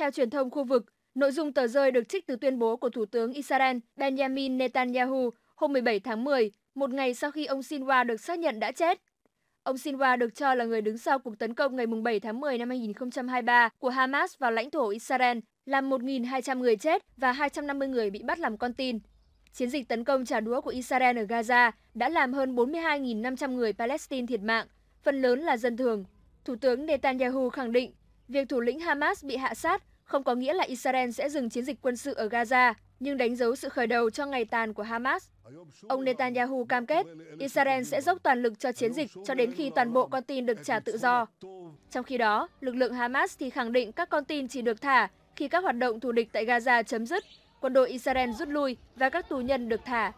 Theo truyền thông khu vực, nội dung tờ rơi được trích từ tuyên bố của Thủ tướng Israel Benjamin Netanyahu hôm 17 tháng 10, một ngày sau khi ông Sinwa được xác nhận đã chết. Ông Sinwa được cho là người đứng sau cuộc tấn công ngày 7 tháng 10 năm 2023 của Hamas vào lãnh thổ Israel, làm 1.200 người chết và 250 người bị bắt làm con tin. Chiến dịch tấn công trả đũa của Israel ở Gaza đã làm hơn 42.500 người Palestine thiệt mạng, phần lớn là dân thường. Thủ tướng Netanyahu khẳng định, việc thủ lĩnh Hamas bị hạ sát không có nghĩa là Israel sẽ dừng chiến dịch quân sự ở Gaza, nhưng đánh dấu sự khởi đầu cho ngày tàn của Hamas. Ông Netanyahu cam kết Israel sẽ dốc toàn lực cho chiến dịch cho đến khi toàn bộ con tin được trả tự do. Trong khi đó, lực lượng Hamas thì khẳng định các con tin chỉ được thả khi các hoạt động thù địch tại Gaza chấm dứt, quân đội Israel rút lui và các tù nhân được thả.